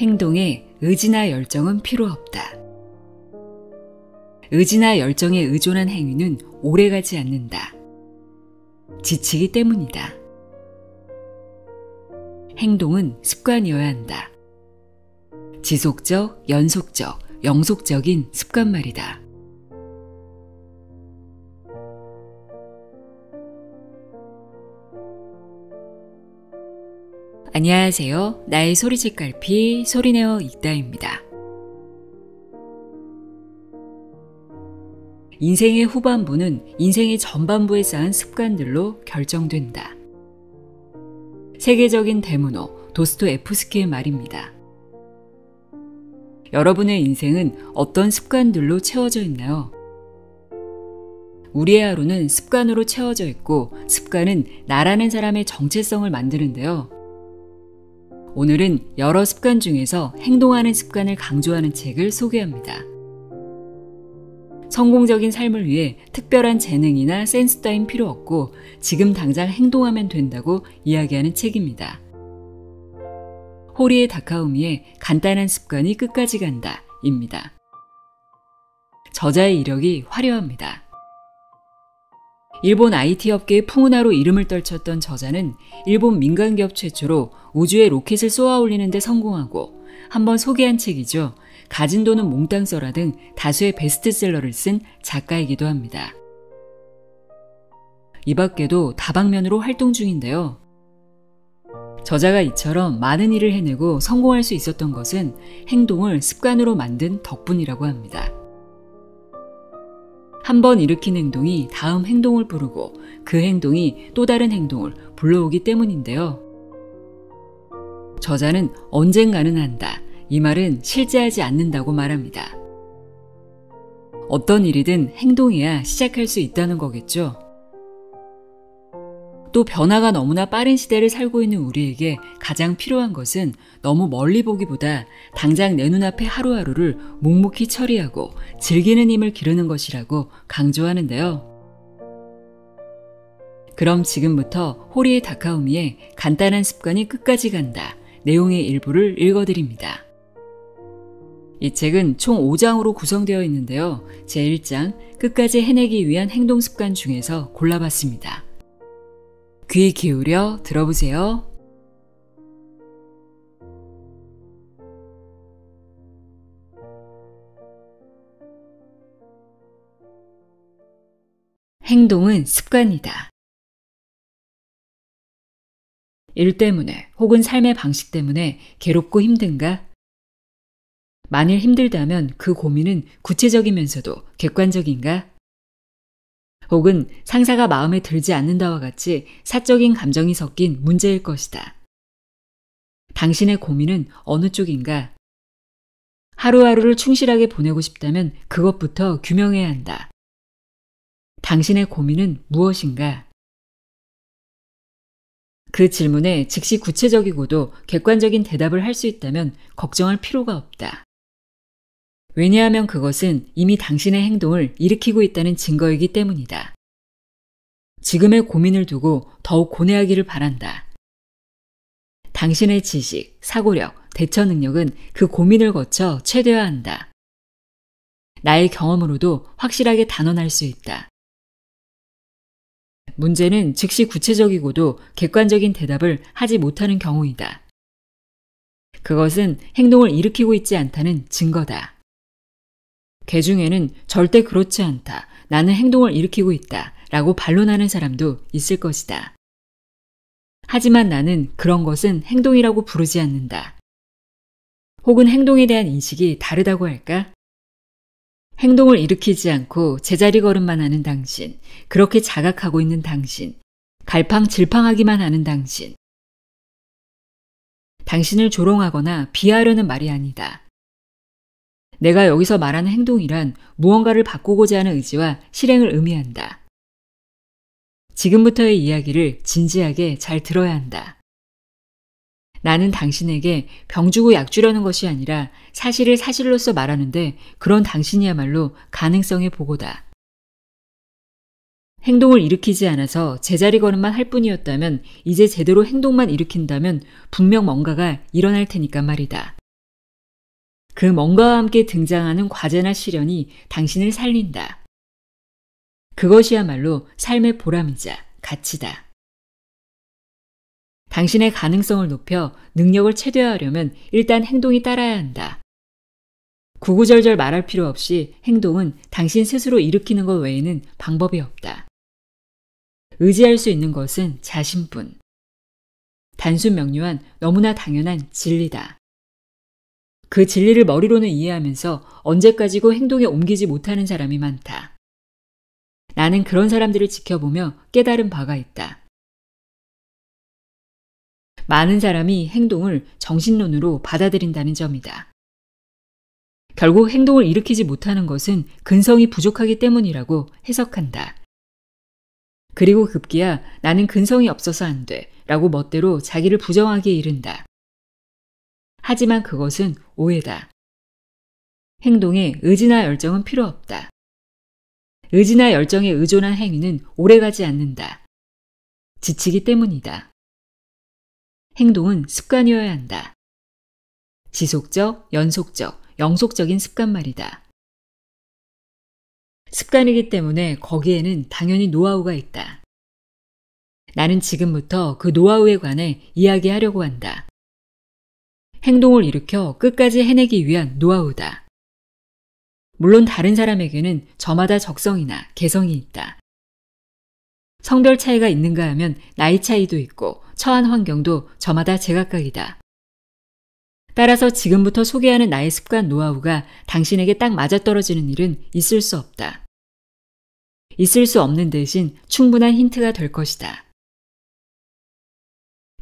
행동에 의지나 열정은 필요 없다. 의지나 열정에 의존한 행위는 오래가지 않는다. 지치기 때문이다. 행동은 습관이어야 한다. 지속적, 연속적, 영속적인 습관 말이다. 안녕하세요. 나의 소리집 갈피 소리내어 읽다입니다. 인생의 후반부는 인생의 전반부에 쌓은 습관들로 결정된다. 세계적인 대문호 도스토에프스키의 말입니다. 여러분의 인생은 어떤 습관들로 채워져 있나요? 우리의 하루는 습관으로 채워져 있고 습관은 나라는 사람의 정체성을 만드는데요. 오늘은 여러 습관 중에서 행동하는 습관을 강조하는 책을 소개합니다. 성공적인 삶을 위해 특별한 재능이나 센스 따윈 필요 없고 지금 당장 행동하면 된다고 이야기하는 책입니다. 호리의 다카우미의 간단한 습관이 끝까지 간다. 입니다. 저자의 이력이 화려합니다. 일본 IT 업계의 풍운화로 이름을 떨쳤던 저자는 일본 민간 기업 최초로 우주에 로켓을 쏘아 올리는 데 성공하고 한번 소개한 책이죠. 가진 돈은 몽땅 써라 등 다수의 베스트셀러를 쓴 작가이기도 합니다. 이 밖에도 다방면으로 활동 중인데요. 저자가 이처럼 많은 일을 해내고 성공할 수 있었던 것은 행동을 습관으로 만든 덕분이라고 합니다. 한번 일으킨 행동이 다음 행동을 부르고 그 행동이 또 다른 행동을 불러오기 때문인데요. 저자는 언젠가는 한다. 이 말은 실제하지 않는다고 말합니다. 어떤 일이든 행동해야 시작할 수 있다는 거겠죠. 또 변화가 너무나 빠른 시대를 살고 있는 우리에게 가장 필요한 것은 너무 멀리 보기보다 당장 내눈앞에 하루하루를 묵묵히 처리하고 즐기는 힘을 기르는 것이라고 강조하는데요. 그럼 지금부터 호리의 다카우미의 간단한 습관이 끝까지 간다 내용의 일부를 읽어드립니다. 이 책은 총 5장으로 구성되어 있는데요. 제1장 끝까지 해내기 위한 행동 습관 중에서 골라봤습니다. 귀 기울여 들어보세요. 행동은 습관이다. 일 때문에 혹은 삶의 방식 때문에 괴롭고 힘든가? 만일 힘들다면 그 고민은 구체적이면서도 객관적인가? 혹은 상사가 마음에 들지 않는다와 같이 사적인 감정이 섞인 문제일 것이다. 당신의 고민은 어느 쪽인가? 하루하루를 충실하게 보내고 싶다면 그것부터 규명해야 한다. 당신의 고민은 무엇인가? 그 질문에 즉시 구체적이고도 객관적인 대답을 할 수 있다면 걱정할 필요가 없다. 왜냐하면 그것은 이미 당신의 행동을 일으키고 있다는 증거이기 때문이다. 지금의 고민을 두고 더욱 고뇌하기를 바란다. 당신의 지식, 사고력, 대처 능력은 그 고민을 거쳐 최대화한다. 나의 경험으로도 확실하게 단언할 수 있다. 문제는 즉시 구체적이고도 객관적인 대답을 하지 못하는 경우이다. 그것은 행동을 일으키고 있지 않다는 증거다. 개 중에는 절대 그렇지 않다. 나는 행동을 일으키고 있다. 라고 반론하는 사람도 있을 것이다. 하지만 나는 그런 것은 행동이라고 부르지 않는다. 혹은 행동에 대한 인식이 다르다고 할까? 행동을 일으키지 않고 제자리 걸음만 하는 당신, 그렇게 자각하고 있는 당신, 갈팡질팡하기만 하는 당신. 당신을 조롱하거나 비하려는 말이 아니다. 내가 여기서 말하는 행동이란 무언가를 바꾸고자 하는 의지와 실행을 의미한다. 지금부터의 이야기를 진지하게 잘 들어야 한다. 나는 당신에게 병 주고 약 주려는 것이 아니라 사실을 사실로서 말하는데 그런 당신이야말로 가능성의 보고다. 행동을 일으키지 않아서 제자리 걸음만 할 뿐이었다면 이제 제대로 행동만 일으킨다면 분명 뭔가가 일어날 테니까 말이다. 그 뭔가와 함께 등장하는 과제나 시련이 당신을 살린다. 그것이야말로 삶의 보람이자 가치다. 당신의 가능성을 높여 능력을 최대화하려면 일단 행동이 따라야 한다. 구구절절 말할 필요 없이 행동은 당신 스스로 일으키는 것 외에는 방법이 없다. 의지할 수 있는 것은 자신뿐. 단순 명료한 너무나 당연한 진리다. 그 진리를 머리로는 이해하면서 언제까지고 행동에 옮기지 못하는 사람이 많다. 나는 그런 사람들을 지켜보며 깨달은 바가 있다. 많은 사람이 행동을 정신론으로 받아들인다는 점이다. 결국 행동을 일으키지 못하는 것은 근성이 부족하기 때문이라고 해석한다. 그리고 급기야 나는 근성이 없어서 안 돼. 라고 멋대로 자기를 부정하게 이른다. 하지만 그것은 오해다. 행동에 의지나 열정은 필요 없다. 의지나 열정에 의존한 행위는 오래가지 않는다. 지치기 때문이다. 행동은 습관이어야 한다. 지속적, 연속적, 영속적인 습관 말이다. 습관이기 때문에 거기에는 당연히 노하우가 있다. 나는 지금부터 그 노하우에 관해 이야기하려고 한다. 행동을 일으켜 끝까지 해내기 위한 노하우다. 물론 다른 사람에게는 저마다 적성이나 개성이 있다. 성별 차이가 있는가 하면 나이 차이도 있고 처한 환경도 저마다 제각각이다. 따라서 지금부터 소개하는 나의 습관 노하우가 당신에게 딱 맞아떨어지는 일은 있을 수 없다. 있을 수 없는 대신 충분한 힌트가 될 것이다.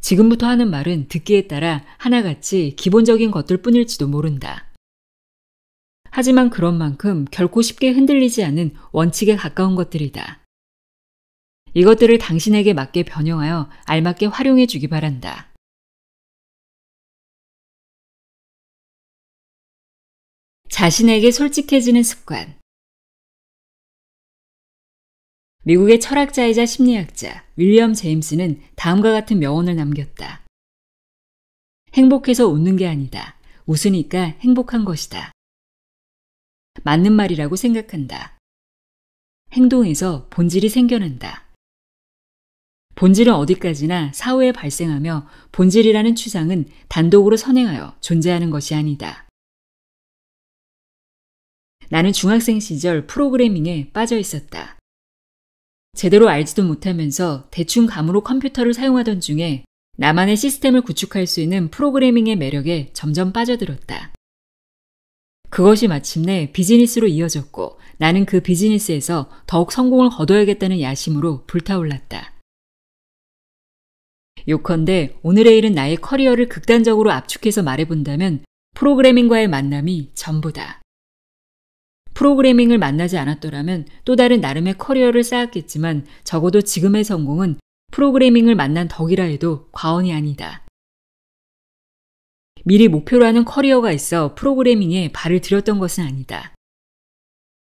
지금부터 하는 말은 듣기에 따라 하나같이 기본적인 것들 뿐일지도 모른다. 하지만 그런 만큼 결코 쉽게 흔들리지 않은 원칙에 가까운 것들이다. 이것들을 당신에게 맞게 변형하여 알맞게 활용해 주기 바란다. 자신에게 솔직해지는 습관. 미국의 철학자이자 심리학자 윌리엄 제임스는 다음과 같은 명언을 남겼다. 행복해서 웃는 게 아니다. 웃으니까 행복한 것이다. 맞는 말이라고 생각한다. 행동에서 본질이 생겨난다. 본질은 어디까지나 사후에 발생하며 본질이라는 추상은 단독으로 선행하여 존재하는 것이 아니다. 나는 중학생 시절 프로그래밍에 빠져 있었다. 제대로 알지도 못하면서 대충 감으로 컴퓨터를 사용하던 중에 나만의 시스템을 구축할 수 있는 프로그래밍의 매력에 점점 빠져들었다. 그것이 마침내 비즈니스로 이어졌고 나는 그 비즈니스에서 더욱 성공을 거둬야겠다는 야심으로 불타올랐다. 요컨대 오늘의 일은 나의 커리어를 극단적으로 압축해서 말해본다면 프로그래밍과의 만남이 전부다. 프로그래밍을 만나지 않았더라면 또 다른 나름의 커리어를 쌓았겠지만 적어도 지금의 성공은 프로그래밍을 만난 덕이라 해도 과언이 아니다. 미리 목표로 하는 커리어가 있어 프로그래밍에 발을 들였던 것은 아니다.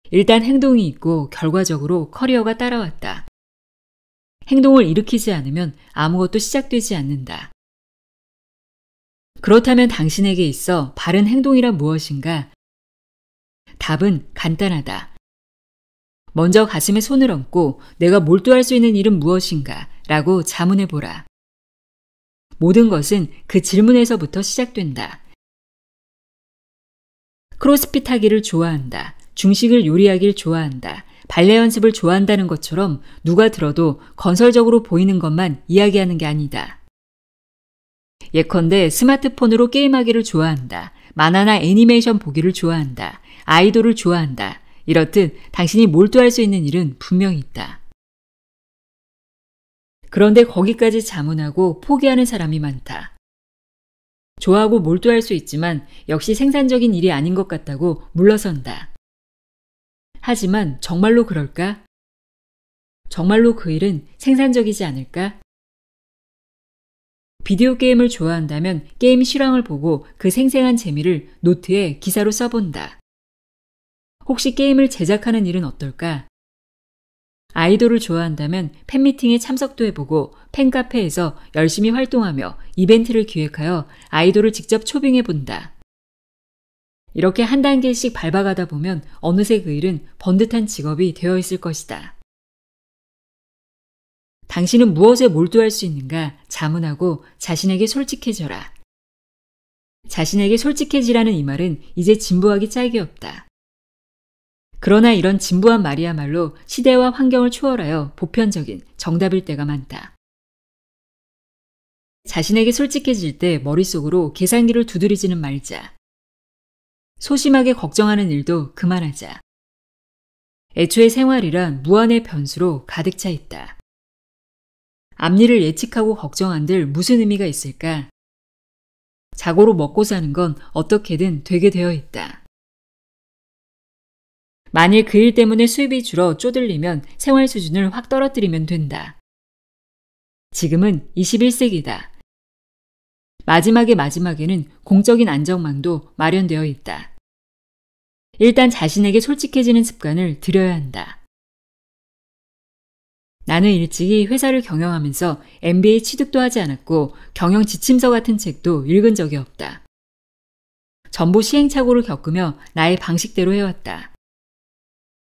일단 행동이 있고 결과적으로 커리어가 따라왔다. 행동을 일으키지 않으면 아무것도 시작되지 않는다. 그렇다면 당신에게 있어 바른 행동이란 무엇인가 답은 간단하다. 먼저 가슴에 손을 얹고 내가 몰두할 수 있는 일은 무엇인가 라고 자문해 보라. 모든 것은 그 질문에서부터 시작된다. 크로스핏 하기를 좋아한다. 중식을 요리하길 좋아한다. 발레 연습을 좋아한다는 것처럼 누가 들어도 건설적으로 보이는 것만 이야기하는 게 아니다. 예컨대 스마트폰으로 게임하기를 좋아한다. 만화나 애니메이션 보기를 좋아한다. 아이돌을 좋아한다. 이렇듯 당신이 몰두할 수 있는 일은 분명히 있다. 그런데 거기까지 자문하고 포기하는 사람이 많다. 좋아하고 몰두할 수 있지만 역시 생산적인 일이 아닌 것 같다고 물러선다. 하지만 정말로 그럴까? 정말로 그 일은 생산적이지 않을까? 비디오 게임을 좋아한다면 게임 실황을 보고 그 생생한 재미를 노트에 기사로 써본다. 혹시 게임을 제작하는 일은 어떨까? 아이돌을 좋아한다면 팬미팅에 참석도 해보고 팬카페에서 열심히 활동하며 이벤트를 기획하여 아이돌을 직접 초빙해본다. 이렇게 한 단계씩 밟아가다 보면 어느새 그 일은 번듯한 직업이 되어 있을 것이다. 당신은 무엇에 몰두할 수 있는가 자문하고 자신에게 솔직해져라. 자신에게 솔직해지라는 이 말은 이제 진부하기 짝이 없다. 그러나 이런 진부한 말이야말로 시대와 환경을 초월하여 보편적인 정답일 때가 많다. 자신에게 솔직해질 때 머릿속으로 계산기를 두드리지는 말자. 소심하게 걱정하는 일도 그만하자. 애초에 생활이란 무한의 변수로 가득 차 있다. 앞일을 예측하고 걱정한들 무슨 의미가 있을까? 자고로 먹고 사는 건 어떻게든 되게 되어 있다. 만일 그 일 때문에 수입이 줄어 쪼들리면 생활 수준을 확 떨어뜨리면 된다. 지금은 21세기다. 마지막의 마지막에는 공적인 안정망도 마련되어 있다. 일단 자신에게 솔직해지는 습관을 들여야 한다. 나는 일찍이 회사를 경영하면서 MBA 취득도 하지 않았고 경영 지침서 같은 책도 읽은 적이 없다. 전부 시행착오를 겪으며 나의 방식대로 해왔다.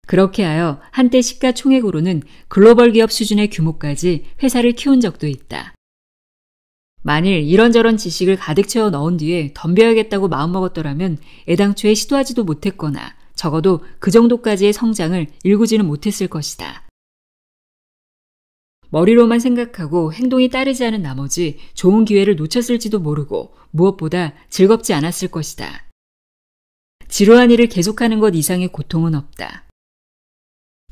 그렇게 하여 한때 시가총액으로는 글로벌 기업 수준의 규모까지 회사를 키운 적도 있다. 만일 이런저런 지식을 가득 채워 넣은 뒤에 덤벼야겠다고 마음먹었더라면 애당초에 시도하지도 못했거나 적어도 그 정도까지의 성장을 일구지는 못했을 것이다. 머리로만 생각하고 행동이 따르지 않은 나머지 좋은 기회를 놓쳤을지도 모르고 무엇보다 즐겁지 않았을 것이다. 지루한 일을 계속하는 것 이상의 고통은 없다.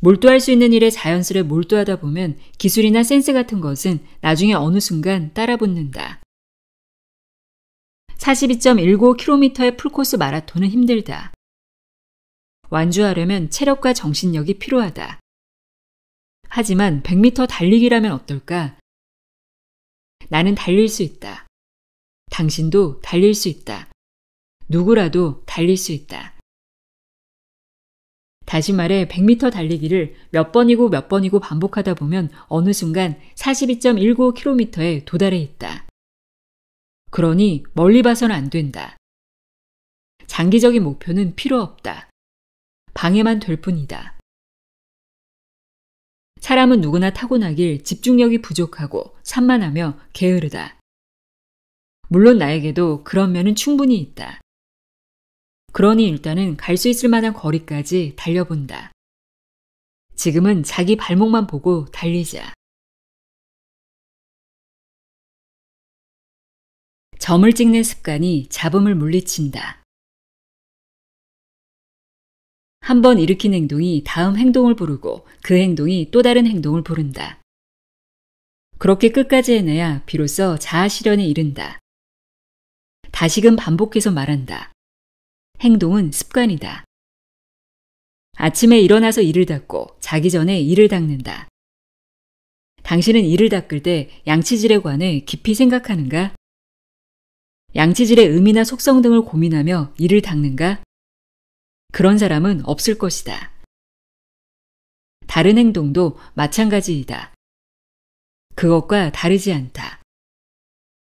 몰두할 수 있는 일에 자연스레 몰두하다 보면 기술이나 센스 같은 것은 나중에 어느 순간 따라붙는다. 42.19km의 풀코스 마라톤은 힘들다. 완주하려면 체력과 정신력이 필요하다. 하지만 100m 달리기라면 어떨까? 나는 달릴 수 있다. 당신도 달릴 수 있다. 누구라도 달릴 수 있다. 다시 말해 100m 달리기를 몇 번이고 몇 번이고 반복하다 보면 어느 순간 42.19km에 도달해 있다. 그러니 멀리 봐선 안 된다. 장기적인 목표는 필요 없다. 방해만 될 뿐이다. 사람은 누구나 타고나길 집중력이 부족하고 산만하며 게으르다. 물론 나에게도 그런 면은 충분히 있다. 그러니 일단은 갈 수 있을 만한 거리까지 달려본다. 지금은 자기 발목만 보고 달리자. 점을 찍는 습관이 잡음을 물리친다. 한 번 일으킨 행동이 다음 행동을 부르고 그 행동이 또 다른 행동을 부른다. 그렇게 끝까지 해내야 비로소 자아 실현에 이른다. 다시금 반복해서 말한다. 행동은 습관이다. 아침에 일어나서 이를 닦고 자기 전에 이를 닦는다. 당신은 이를 닦을 때 양치질에 관해 깊이 생각하는가? 양치질의 의미나 속성 등을 고민하며 이를 닦는가? 그런 사람은 없을 것이다. 다른 행동도 마찬가지이다. 그것과 다르지 않다.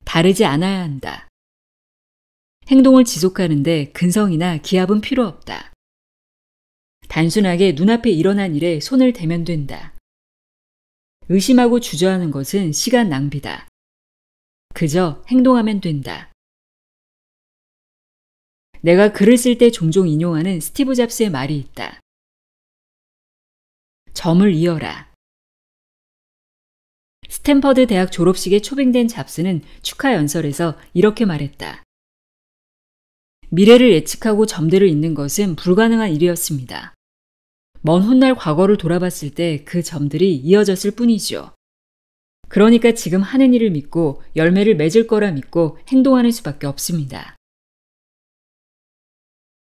다르지 않아야 한다. 행동을 지속하는데 근성이나 기합은 필요 없다. 단순하게 눈앞에 일어난 일에 손을 대면 된다. 의심하고 주저하는 것은 시간 낭비다. 그저 행동하면 된다. 내가 글을 쓸 때 종종 인용하는 스티브 잡스의 말이 있다. 점을 이어라. 스탠퍼드 대학 졸업식에 초빙된 잡스는 축하 연설에서 이렇게 말했다. 미래를 예측하고 점대를 잇는 것은 불가능한 일이었습니다. 먼 훗날 과거를 돌아봤을 때 그 점들이 이어졌을 뿐이죠. 그러니까 지금 하는 일을 믿고 열매를 맺을 거라 믿고 행동하는 수밖에 없습니다.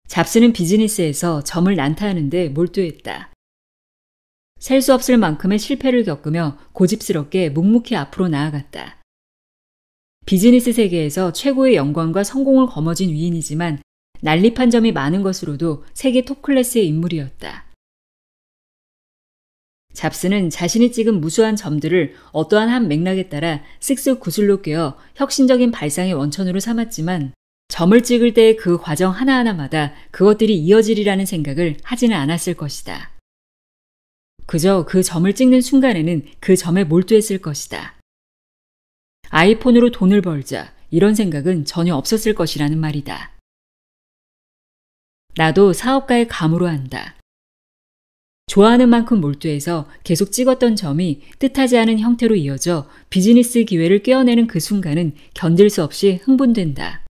잡스는 비즈니스에서 점을 난타하는데 몰두했다. 셀 수 없을 만큼의 실패를 겪으며 고집스럽게 묵묵히 앞으로 나아갔다. 비즈니스 세계에서 최고의 영광과 성공을 거머쥔 위인이지만 난립한 점이 많은 것으로도 세계 톱 클래스의 인물이었다. 잡스는 자신이 찍은 무수한 점들을 어떠한 한 맥락에 따라 쓱쓱 구슬로 깨어 혁신적인 발상의 원천으로 삼았지만 점을 찍을 때의 그 과정 하나하나마다 그것들이 이어지리라는 생각을 하지는 않았을 것이다. 그저 그 점을 찍는 순간에는 그 점에 몰두했을 것이다. 아이폰으로 돈을 벌자 이런 생각은 전혀 없었을 것이라는 말이다. 나도 사업가의 감으로 한다. 좋아하는 만큼 몰두해서 계속 찍었던 점이 뜻하지 않은 형태로 이어져 비즈니스 기회를 깨어내는 그 순간은 견딜 수 없이 흥분된다.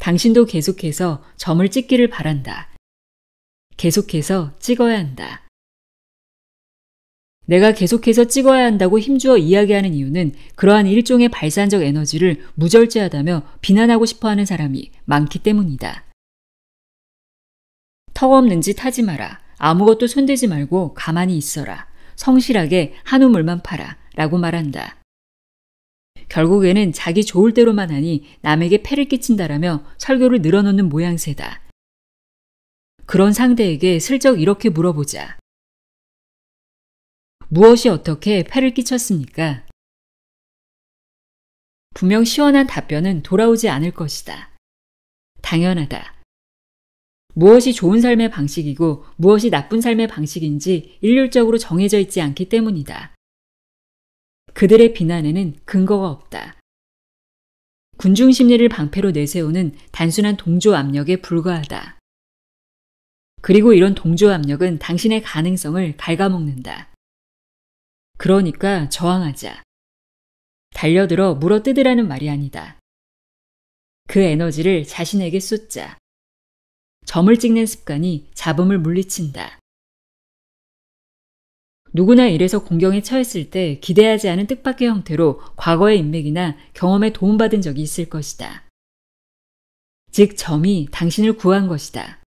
당신도 계속해서 점을 찍기를 바란다. 계속해서 찍어야 한다. 내가 계속해서 찍어야 한다고 힘주어 이야기하는 이유는 그러한 일종의 발산적 에너지를 무절제하다며 비난하고 싶어 하는 사람이 많기 때문이다. 턱없는 짓 하지 마라. 아무것도 손대지 말고 가만히 있어라. 성실하게 한 우물만 파라. 라고 말한다. 결국에는 자기 좋을 대로만 하니 남에게 폐를 끼친다라며 설교를 늘어놓는 모양새다. 그런 상대에게 슬쩍 이렇게 물어보자. 무엇이 어떻게 패를 끼쳤습니까? 분명 시원한 답변은 돌아오지 않을 것이다. 당연하다. 무엇이 좋은 삶의 방식이고 무엇이 나쁜 삶의 방식인지 일률적으로 정해져 있지 않기 때문이다. 그들의 비난에는 근거가 없다. 군중 심리를 방패로 내세우는 단순한 동조 압력에 불과하다. 그리고 이런 동조 압력은 당신의 가능성을 갉아먹는다. 그러니까 저항하자. 달려들어 물어뜯으라는 말이 아니다. 그 에너지를 자신에게 쏟자. 점을 찍는 습관이 잡음을 물리친다. 누구나 이래서 공경에 처했을 때 기대하지 않은 뜻밖의 형태로 과거의 인맥이나 경험에 도움받은 적이 있을 것이다. 즉, 점이 당신을 구한 것이다.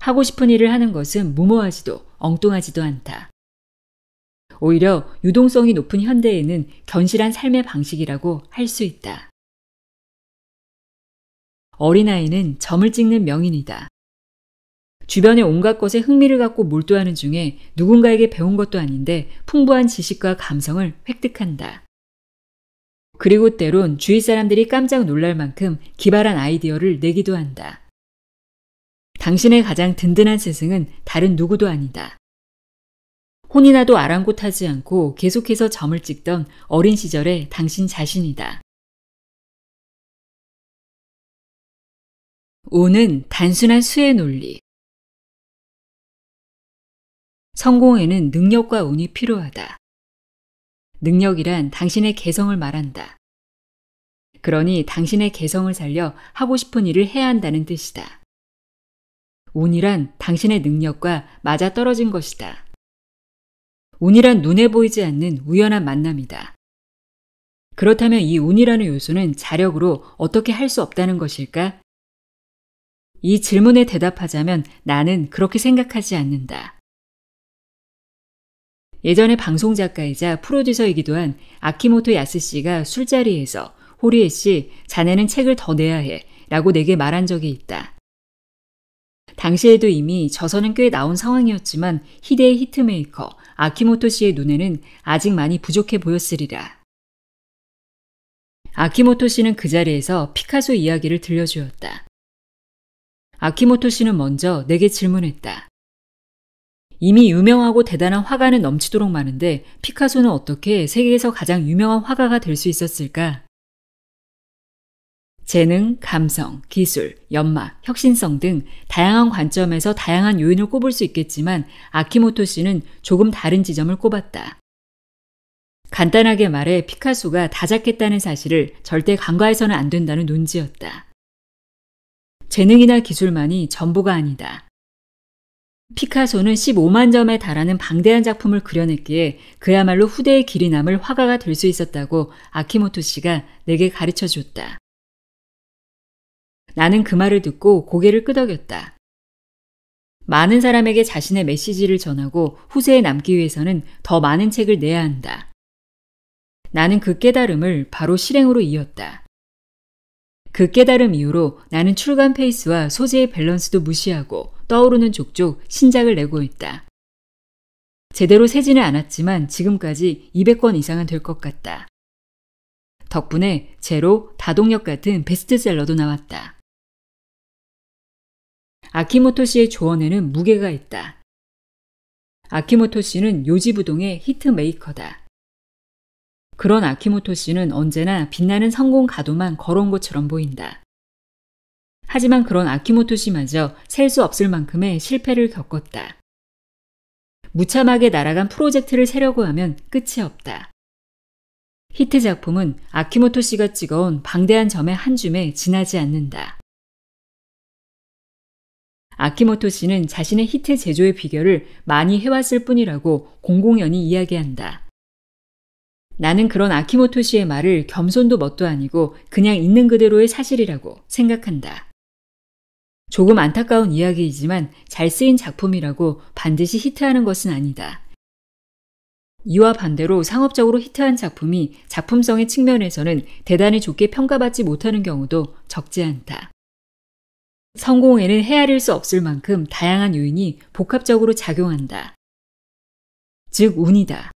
하고 싶은 일을 하는 것은 무모하지도 엉뚱하지도 않다. 오히려 유동성이 높은 현대에는 견실한 삶의 방식이라고 할 수 있다. 어린아이는 점을 찍는 명인이다. 주변의 온갖 것에 흥미를 갖고 몰두하는 중에 누군가에게 배운 것도 아닌데 풍부한 지식과 감성을 획득한다. 그리고 때론 주위 사람들이 깜짝 놀랄 만큼 기발한 아이디어를 내기도 한다. 당신의 가장 든든한 스승은 다른 누구도 아니다. 혼이나도 아랑곳하지 않고 계속해서 점을 찍던 어린 시절의 당신 자신이다. 5는 단순한 수의 논리. 성공에는 능력과 운이 필요하다. 능력이란 당신의 개성을 말한다. 그러니 당신의 개성을 살려 하고 싶은 일을 해야 한다는 뜻이다. 운이란 당신의 능력과 맞아 떨어진 것이다. 운이란 눈에 보이지 않는 우연한 만남이다. 그렇다면 이 운이라는 요소는 자력으로 어떻게 할 수 없다는 것일까? 이 질문에 대답하자면 나는 그렇게 생각하지 않는다. 예전에 방송 작가이자 프로듀서이기도 한 아키모토 야스 씨가 술자리에서 호리에 씨, 자네는 책을 더 내야 해. 라고 내게 말한 적이 있다. 당시에도 이미 저서는 꽤 나온 상황이었지만 희대의 히트메이커, 아키모토 씨의 눈에는 아직 많이 부족해 보였으리라. 아키모토 씨는 그 자리에서 피카소 이야기를 들려주었다. 아키모토 씨는 먼저 내게 질문했다. 이미 유명하고 대단한 화가는 넘치도록 많은데 피카소는 어떻게 세계에서 가장 유명한 화가가 될 수 있었을까? 재능, 감성, 기술, 연막, 혁신성 등 다양한 관점에서 다양한 요인을 꼽을 수 있겠지만 아키모토 씨는 조금 다른 지점을 꼽았다. 간단하게 말해 피카소가 다작했다는 사실을 절대 간과해서는 안 된다는 논지였다. 재능이나 기술만이 전부가 아니다. 피카소는 15만 점에 달하는 방대한 작품을 그려냈기에 그야말로 후대의 길이 남을 화가가 될 수 있었다고 아키모토 씨가 내게 가르쳐 줬다. 나는 그 말을 듣고 고개를 끄덕였다. 많은 사람에게 자신의 메시지를 전하고 후세에 남기 위해서는 더 많은 책을 내야 한다. 나는 그 깨달음을 바로 실행으로 이었다. 그 깨달음 이후로 나는 출간 페이스와 소재의 밸런스도 무시하고 떠오르는 족족 신작을 내고 있다. 제대로 세지는 않았지만 지금까지 200권 이상은 될 것 같다. 덕분에 제로, 다동력 같은 베스트셀러도 나왔다. 아키모토 씨의 조언에는 무게가 있다. 아키모토 씨는 요지부동의 히트메이커다. 그런 아키모토 씨는 언제나 빛나는 성공 가도만 걸어온 것처럼 보인다. 하지만 그런 아키모토 씨마저 셀 수 없을 만큼의 실패를 겪었다. 무참하게 날아간 프로젝트를 세려고 하면 끝이 없다. 히트 작품은 아키모토 씨가 찍어온 방대한 점의 한 줌에 지나지 않는다. 아키모토 씨는 자신의 히트 제조의 비결을 많이 해왔을 뿐이라고 공공연히 이야기한다. 나는 그런 아키모토 씨의 말을 겸손도 멋도 아니고 그냥 있는 그대로의 사실이라고 생각한다. 조금 안타까운 이야기이지만 잘 쓰인 작품이라고 반드시 히트하는 것은 아니다. 이와 반대로 상업적으로 히트한 작품이 작품성의 측면에서는 대단히 좋게 평가받지 못하는 경우도 적지 않다. 성공에는 헤아릴 수 없을 만큼 다양한 요인이 복합적으로 작용한다. 즉, 운이다.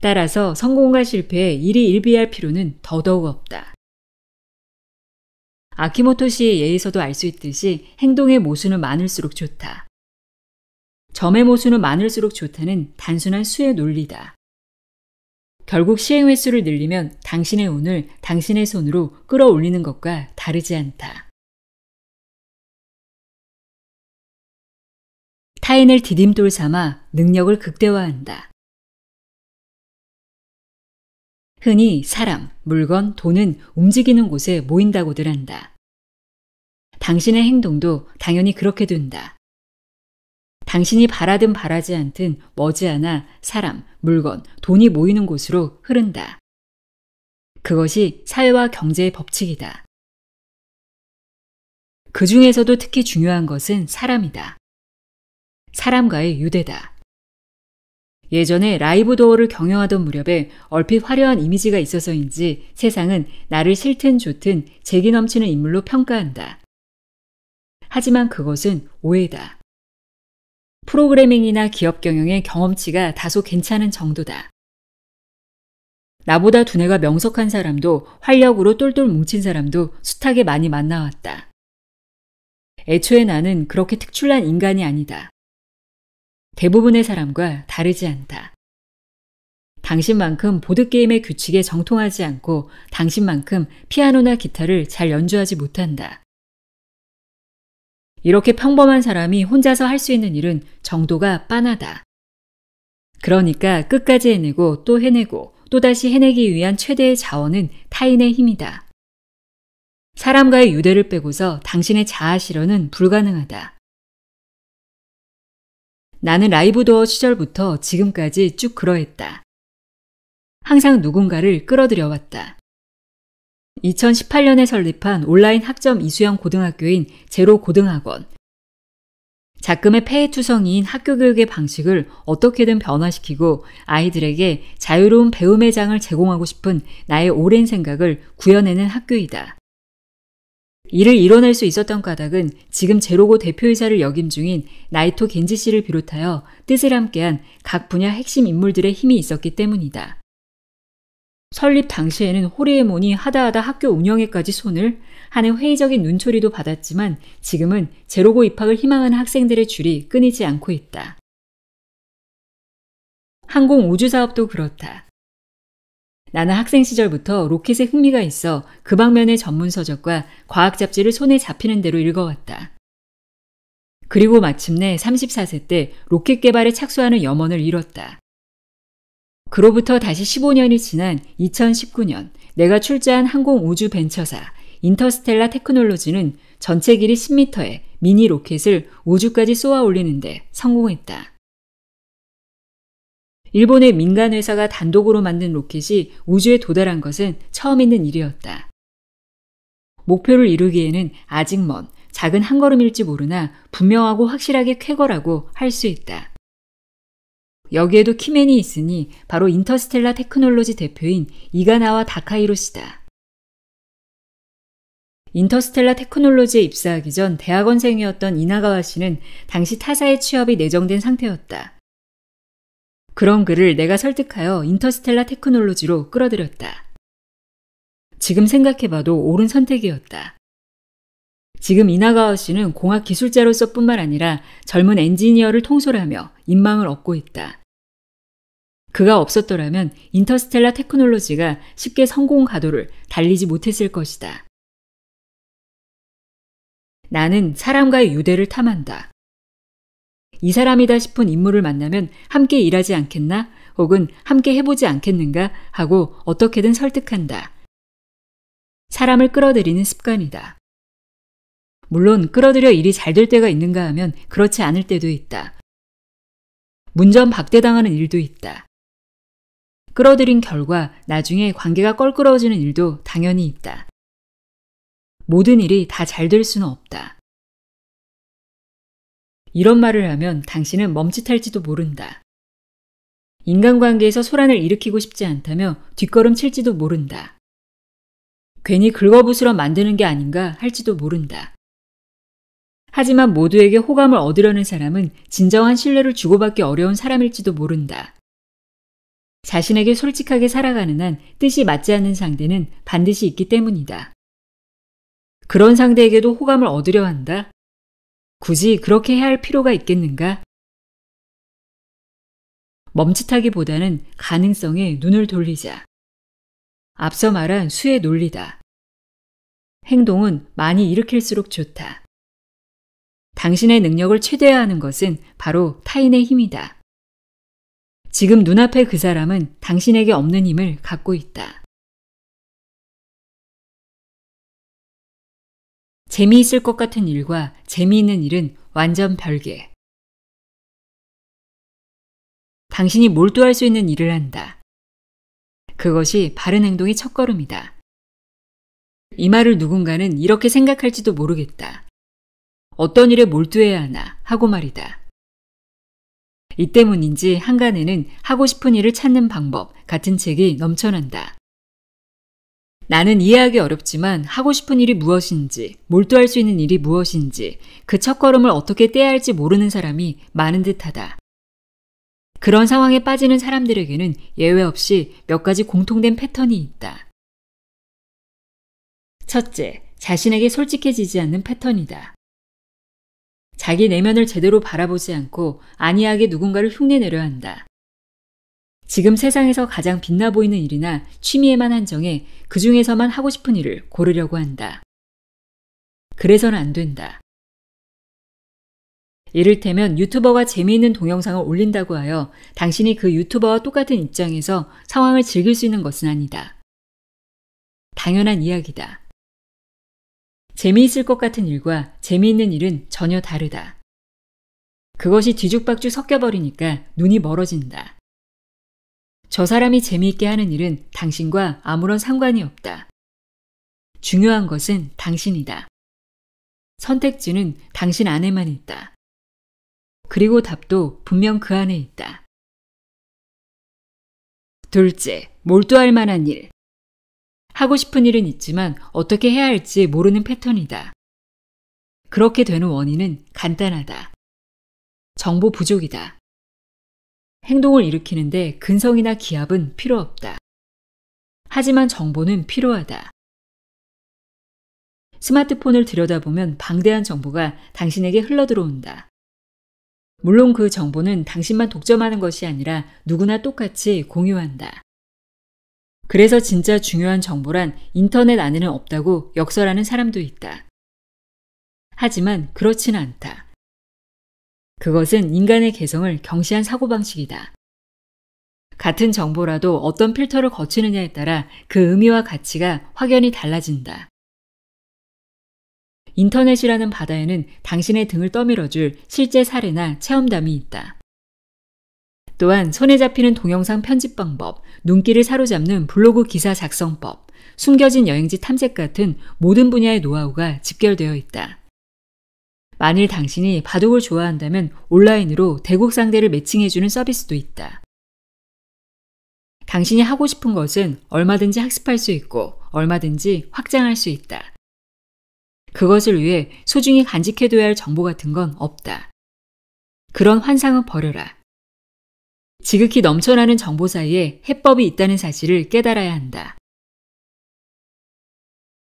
따라서 성공과 실패에 일이 일비할 필요는 더더욱 없다. 아키모토 씨의 예에서도 알 수 있듯이 행동의 모순은 많을수록 좋다. 점의 모순은 많을수록 좋다는 단순한 수의 논리다. 결국 시행 횟수를 늘리면 당신의 운을 당신의 손으로 끌어올리는 것과 다르지 않다. 타인을 디딤돌 삼아 능력을 극대화한다. 흔히 사람, 물건, 돈은 움직이는 곳에 모인다고들 한다. 당신의 행동도 당연히 그렇게 된다. 당신이 바라든 바라지 않든 머지않아 사람, 물건, 돈이 모이는 곳으로 흐른다. 그것이 사회와 경제의 법칙이다. 그 중에서도 특히 중요한 것은 사람이다. 사람과의 유대다. 예전에 라이브 도어를 경영하던 무렵에 얼핏 화려한 이미지가 있어서인지 세상은 나를 싫든 좋든 재기 넘치는 인물로 평가한다. 하지만 그것은 오해다. 프로그래밍이나 기업 경영의 경험치가 다소 괜찮은 정도다. 나보다 두뇌가 명석한 사람도 활력으로 똘똘 뭉친 사람도 숱하게 많이 만나왔다. 애초에 나는 그렇게 특출난 인간이 아니다. 대부분의 사람과 다르지 않다. 당신만큼 보드게임의 규칙에 정통하지 않고 당신만큼 피아노나 기타를 잘 연주하지 못한다. 이렇게 평범한 사람이 혼자서 할 수 있는 일은 정도가 빤하다. 그러니까 끝까지 해내고 또 해내고 또다시 해내기 위한 최대의 자원은 타인의 힘이다. 사람과의 유대를 빼고서 당신의 자아실현은 불가능하다. 나는 라이브도어 시절부터 지금까지 쭉 그러했다. 항상 누군가를 끌어들여 왔다. 2018년에 설립한 온라인 학점 이수형 고등학교인 제로 고등학원. 작금의 폐해투성이인 학교 교육의 방식을 어떻게든 변화시키고 아이들에게 자유로운 배움의 장을 제공하고 싶은 나의 오랜 생각을 구현해낸 학교이다. 이를 이뤄낼 수 있었던 까닭은 지금 제로고 대표이사를 역임 중인 나이토 겐지 씨를 비롯하여 뜻을 함께한 각 분야 핵심 인물들의 힘이 있었기 때문이다. 설립 당시에는 호리에몬이 하다하다 학교 운영에까지 손을 하는 회의적인 눈초리도 받았지만 지금은 제로고 입학을 희망하는 학생들의 줄이 끊이지 않고 있다. 항공우주사업도 그렇다. 나는 학생 시절부터 로켓에 흥미가 있어 그 방면의 전문 서적과 과학 잡지를 손에 잡히는 대로 읽어왔다. 그리고 마침내 34세 때 로켓 개발에 착수하는 염원을 이뤘다. 그로부터 다시 15년이 지난 2019년 내가 출자한 항공우주 벤처사 인터스텔라 테크놀로지는 전체 길이 10m의 미니 로켓을 우주까지 쏘아 올리는데 성공했다. 일본의 민간 회사가 단독으로 만든 로켓이 우주에 도달한 것은 처음 있는 일이었다. 목표를 이루기에는 아직 먼 작은 한 걸음일지 모르나 분명하고 확실하게 쾌거라고 할 수 있다. 여기에도 키맨이 있으니 바로 인터스텔라 테크놀로지 대표인 이가나와 다카이로 시다 인터스텔라 테크놀로지에 입사하기 전 대학원생이었던 이나가와 씨는 당시 타사의 취업이 내정된 상태였다. 그런 그를 내가 설득하여 인터스텔라 테크놀로지로 끌어들였다. 지금 생각해봐도 옳은 선택이었다. 지금 이나가와 씨는 공학 기술자로서뿐만 아니라 젊은 엔지니어를 통솔하며 인망을 얻고 있다. 그가 없었더라면 인터스텔라 테크놀로지가 쉽게 성공 가도를 달리지 못했을 것이다. 나는 사람과의 유대를 탐한다. 이 사람이다 싶은 인물을 만나면 함께 일하지 않겠나? 혹은 함께 해보지 않겠는가? 하고 어떻게든 설득한다. 사람을 끌어들이는 습관이다. 물론 끌어들여 일이 잘 될 때가 있는가 하면 그렇지 않을 때도 있다. 문전 박대당하는 일도 있다. 끌어들인 결과 나중에 관계가 껄끄러워지는 일도 당연히 있다. 모든 일이 다 잘 될 수는 없다. 이런 말을 하면 당신은 멈칫할지도 모른다. 인간관계에서 소란을 일으키고 싶지 않다며 뒷걸음 칠지도 모른다. 괜히 긁어부스러 만드는 게 아닌가 할지도 모른다. 하지만 모두에게 호감을 얻으려는 사람은 진정한 신뢰를 주고받기 어려운 사람일지도 모른다. 자신에게 솔직하게 살아가는 한 뜻이 맞지 않는 상대는 반드시 있기 때문이다. 그런 상대에게도 호감을 얻으려 한다 굳이 그렇게 해야 할 필요가 있겠는가? 멈칫하기보다는 가능성에 눈을 돌리자. 앞서 말한 수의 논리다. 행동은 많이 일으킬수록 좋다. 당신의 능력을 최대화하는 것은 바로 타인의 힘이다. 지금 눈앞의 그 사람은 당신에게 없는 힘을 갖고 있다. 재미있을 것 같은 일과 재미있는 일은 완전 별개. 당신이 몰두할 수 있는 일을 한다. 그것이 바른 행동의 첫걸음이다. 이 말을 누군가는 이렇게 생각할지도 모르겠다. 어떤 일에 몰두해야 하나 하고 말이다. 이 때문인지 한간에는 하고 싶은 일을 찾는 방법 같은 책이 넘쳐난다. 나는 이해하기 어렵지만 하고 싶은 일이 무엇인지, 몰두할 수 있는 일이 무엇인지, 그 첫걸음을 어떻게 떼야 할지 모르는 사람이 많은 듯하다. 그런 상황에 빠지는 사람들에게는 예외 없이 몇 가지 공통된 패턴이 있다. 첫째, 자신에게 솔직해지지 않는 패턴이다. 자기 내면을 제대로 바라보지 않고 안이하게 누군가를 흉내내려 한다. 지금 세상에서 가장 빛나 보이는 일이나 취미에만 한정해 그 중에서만 하고 싶은 일을 고르려고 한다. 그래서는 안 된다. 이를테면 유튜버가 재미있는 동영상을 올린다고 하여 당신이 그 유튜버와 똑같은 입장에서 상황을 즐길 수 있는 것은 아니다. 당연한 이야기다. 재미있을 것 같은 일과 재미있는 일은 전혀 다르다. 그것이 뒤죽박죽 섞여버리니까 눈이 멀어진다. 저 사람이 재미있게 하는 일은 당신과 아무런 상관이 없다. 중요한 것은 당신이다. 선택지는 당신 안에만 있다. 그리고 답도 분명 그 안에 있다. 둘째, 몰두할 만한 일. 하고 싶은 일은 있지만 어떻게 해야 할지 모르는 패턴이다. 그렇게 되는 원인은 간단하다. 정보 부족이다. 행동을 일으키는데 근성이나 기합은 필요 없다. 하지만 정보는 필요하다. 스마트폰을 들여다보면 방대한 정보가 당신에게 흘러들어온다. 물론 그 정보는 당신만 독점하는 것이 아니라 누구나 똑같이 공유한다. 그래서 진짜 중요한 정보란 인터넷 안에는 없다고 역설하는 사람도 있다. 하지만 그렇진 않다. 그것은 인간의 개성을 경시한 사고방식이다. 같은 정보라도 어떤 필터를 거치느냐에 따라 그 의미와 가치가 확연히 달라진다. 인터넷이라는 바다에는 당신의 등을 떠밀어줄 실제 사례나 체험담이 있다. 또한 손에 잡히는 동영상 편집 방법, 눈길을 사로잡는 블로그 기사 작성법, 숨겨진 여행지 탐색 같은 모든 분야의 노하우가 집결되어 있다. 만일 당신이 바둑을 좋아한다면 온라인으로 대국 상대를 매칭해주는 서비스도 있다. 당신이 하고 싶은 것은 얼마든지 학습할 수 있고 얼마든지 확장할 수 있다. 그것을 위해 소중히 간직해둬야 할 정보 같은 건 없다. 그런 환상은 버려라. 지극히 넘쳐나는 정보 사이에 해법이 있다는 사실을 깨달아야 한다.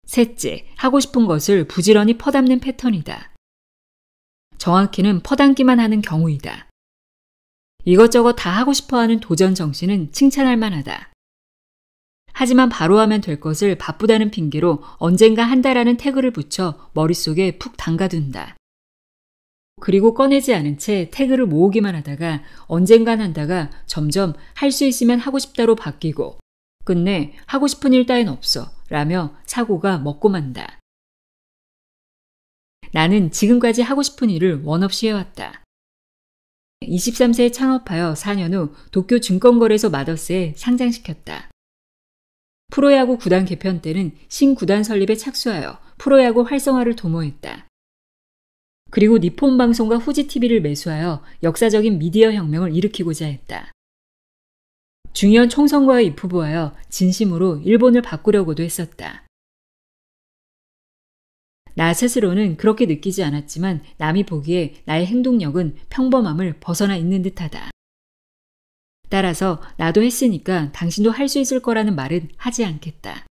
셋째, 하고 싶은 것을 부지런히 퍼담는 패턴이다. 정확히는 퍼당기만 하는 경우이다. 이것저것 다 하고 싶어 하는 도전 정신은 칭찬할 만하다. 하지만 바로 하면 될 것을 바쁘다는 핑계로 언젠가 한다라는 태그를 붙여 머릿속에 푹 담가둔다. 그리고 꺼내지 않은 채 태그를 모으기만 하다가 언젠간 한다가 점점 할 수 있으면 하고 싶다로 바뀌고 끝내 하고 싶은 일 따윈 없어 라며 착오가 먹고 만다. 나는 지금까지 하고 싶은 일을 원 없이 해왔다. 23세에 창업하여 4년 후 도쿄 증권거래소 마더스에 상장시켰다. 프로야구 구단 개편 때는 신구단 설립에 착수하여 프로야구 활성화를 도모했다. 그리고 니폰 방송과 후지 TV를 매수하여 역사적인 미디어 혁명을 일으키고자 했다. 중요한 총선과의 입후보하여 진심으로 일본을 바꾸려고도 했었다. 나 스스로는 그렇게 느끼지 않았지만 남이 보기에 나의 행동력은 평범함을 벗어나 있는 듯하다. 따라서 나도 했으니까 당신도 할 수 있을 거라는 말은 하지 않겠다.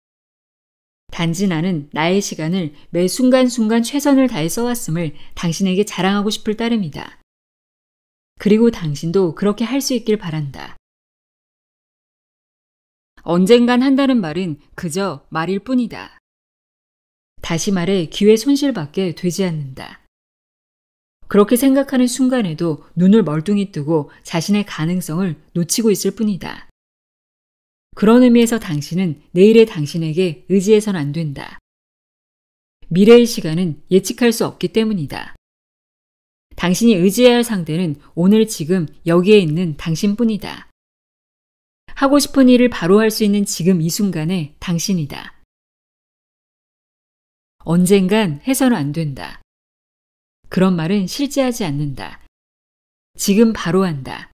단지 나는 나의 시간을 매 순간순간 최선을 다해 써왔음을 당신에게 자랑하고 싶을 따름이다. 그리고 당신도 그렇게 할 수 있길 바란다. 언젠간 한다는 말은 그저 말일 뿐이다. 다시 말해 기회 손실밖에 되지 않는다. 그렇게 생각하는 순간에도 눈을 멀뚱히 뜨고 자신의 가능성을 놓치고 있을 뿐이다. 그런 의미에서 당신은 내일의 당신에게 의지해선 안 된다. 미래의 시간은 예측할 수 없기 때문이다. 당신이 의지해야 할 상대는 오늘 지금 여기에 있는 당신뿐이다. 하고 싶은 일을 바로 할 수 있는 지금 이순간에 당신이다. 언젠간 해서는 안 된다. 그런 말은 실제하지 않는다. 지금 바로 한다.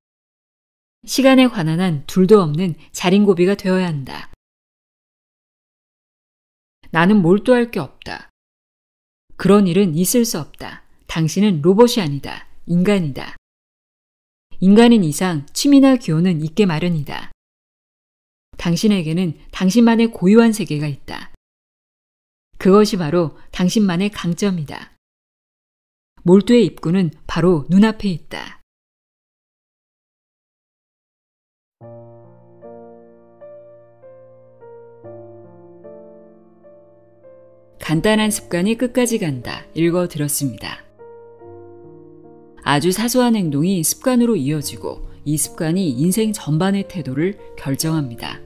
시간에 관한 한 둘도 없는 자린고비가 되어야 한다. 나는 몰두할 게 없다. 그런 일은 있을 수 없다. 당신은 로봇이 아니다. 인간이다. 인간인 이상 취미나 기호는 있게 마련이다. 당신에게는 당신만의 고유한 세계가 있다. 그것이 바로 당신만의 강점이다. 몰두의 입구는 바로 눈앞에 있다. 간단한 습관이 끝까지 간다. 읽어 드렸습니다. 아주 사소한 행동이 습관으로 이어지고 이 습관이 인생 전반의 태도를 결정합니다.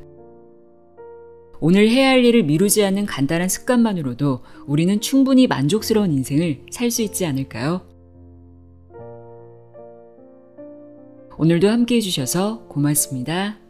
오늘 해야 할 일을 미루지 않는 간단한 습관만으로도 우리는 충분히 만족스러운 인생을 살 수 있지 않을까요? 오늘도 함께 해주셔서 고맙습니다.